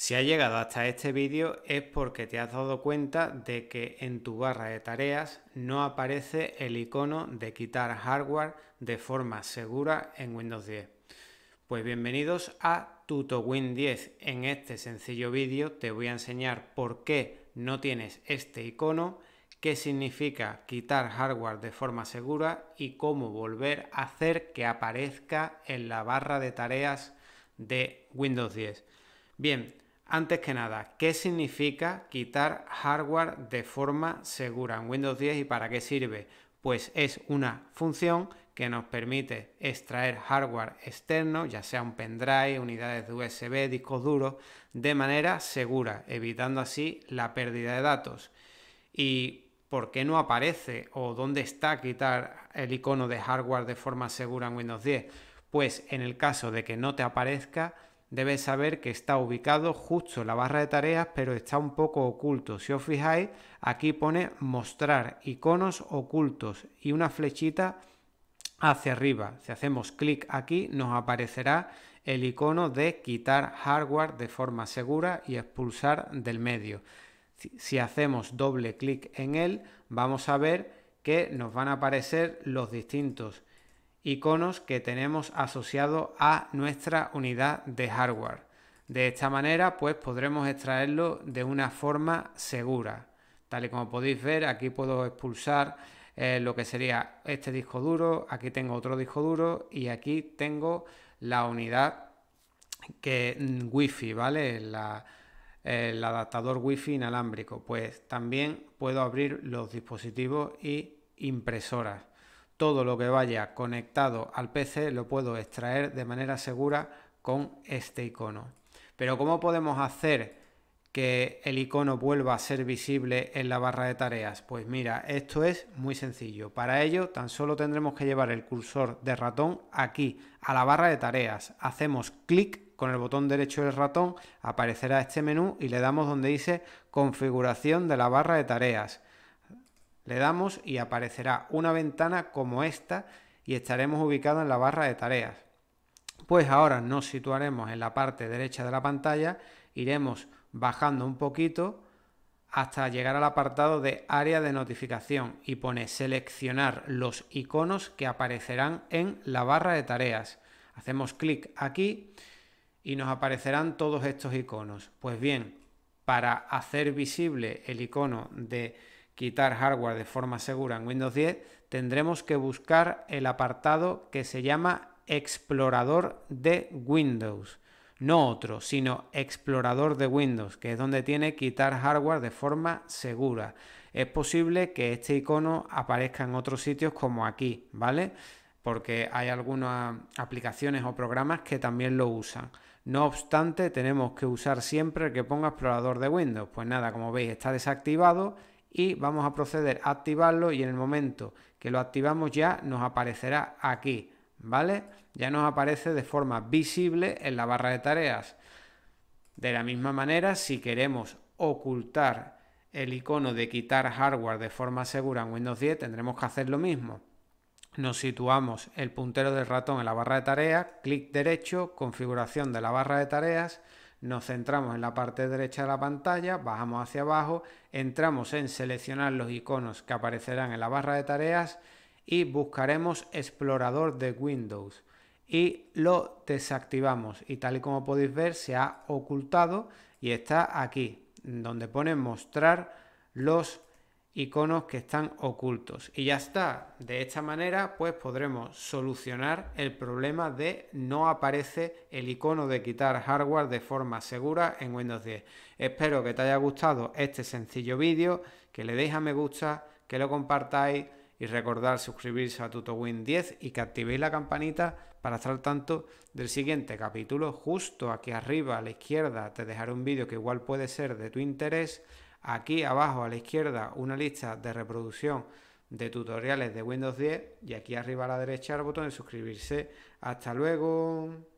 Si has llegado hasta este vídeo es porque te has dado cuenta de que en tu barra de tareas no aparece el icono de quitar hardware de forma segura en Windows 10. Pues bienvenidos a TutoWin 10. En este sencillo vídeo te voy a enseñar por qué no tienes este icono, qué significa quitar hardware de forma segura y cómo volver a hacer que aparezca en la barra de tareas de Windows 10. Bien, antes que nada, ¿qué significa quitar hardware de forma segura en Windows 10 y para qué sirve? Pues es una función que nos permite extraer hardware externo, ya sea un pendrive, unidades de USB, discos duros, de manera segura, evitando así la pérdida de datos. ¿Y por qué no aparece o dónde está quitar el icono de hardware de forma segura en Windows 10? Pues en el caso de que no te aparezca, debes saber que está ubicado justo en la barra de tareas, pero está un poco oculto. Si os fijáis, aquí pone mostrar iconos ocultos y una flechita hacia arriba. Si hacemos clic aquí, nos aparecerá el icono de quitar hardware de forma segura y expulsar del medio. Si hacemos doble clic en él, vamos a ver que nos van a aparecer los distintos iconos que tenemos asociados a nuestra unidad de hardware. De esta manera pues podremos extraerlo de una forma segura. Tal y como podéis ver aquí puedo expulsar eh, lo que sería este disco duro, aquí tengo otro disco duro y aquí tengo la unidad que mm, wifi, ¿vale? el adaptador Wi-Fi inalámbrico. Pues también puedo abrir los dispositivos y impresoras. Todo lo que vaya conectado al PC lo puedo extraer de manera segura con este icono. Pero ¿cómo podemos hacer que el icono vuelva a ser visible en la barra de tareas? Pues mira, esto es muy sencillo. Para ello tan solo tendremos que llevar el cursor de ratón aquí, a la barra de tareas. Hacemos clic con el botón derecho del ratón, aparecerá este menú y le damos donde dice configuración de la barra de tareas. Le damos y aparecerá una ventana como esta y estaremos ubicados en la barra de tareas. Pues ahora nos situaremos en la parte derecha de la pantalla, iremos bajando un poquito hasta llegar al apartado de área de notificación y pone seleccionar los iconos que aparecerán en la barra de tareas. Hacemos clic aquí y nos aparecerán todos estos iconos. Pues bien, para hacer visible el icono de quitar hardware de forma segura en Windows 10, tendremos que buscar el apartado que se llama Explorador de Windows. No otro, sino Explorador de Windows, que es donde tiene quitar hardware de forma segura. Es posible que este icono aparezca en otros sitios como aquí, ¿vale? porque hay algunas aplicaciones o programas que también lo usan. No obstante, tenemos que usar siempre el que ponga explorador de Windows. Pues nada, como veis, está desactivado y vamos a proceder a activarlo y en el momento que lo activamos ya nos aparecerá aquí, ¿vale? Ya nos aparece de forma visible en la barra de tareas. De la misma manera, si queremos ocultar el icono de quitar hardware de forma segura en Windows 10, tendremos que hacer lo mismo. Nos situamos el puntero del ratón en la barra de tareas, clic derecho, configuración de la barra de tareas, nos centramos en la parte derecha de la pantalla, bajamos hacia abajo, entramos en seleccionar los iconos que aparecerán en la barra de tareas y buscaremos explorador de Windows y lo desactivamos y tal y como podéis ver se ha ocultado y está aquí donde pone mostrar los iconos que están ocultos. Y ya está. De esta manera, pues podremos solucionar el problema de no aparece el icono de quitar hardware de forma segura en Windows 10. Espero que te haya gustado este sencillo vídeo, que le deis a me gusta, que lo compartáis y recordar suscribirse a TutoWin 10 y que activéis la campanita para estar al tanto del siguiente capítulo. Justo aquí arriba a la izquierda te dejaré un vídeo que igual puede ser de tu interés Aquí abajo a la izquierda una lista de reproducción de tutoriales de Windows 10 y aquí arriba a la derecha el botón de suscribirse. Hasta luego.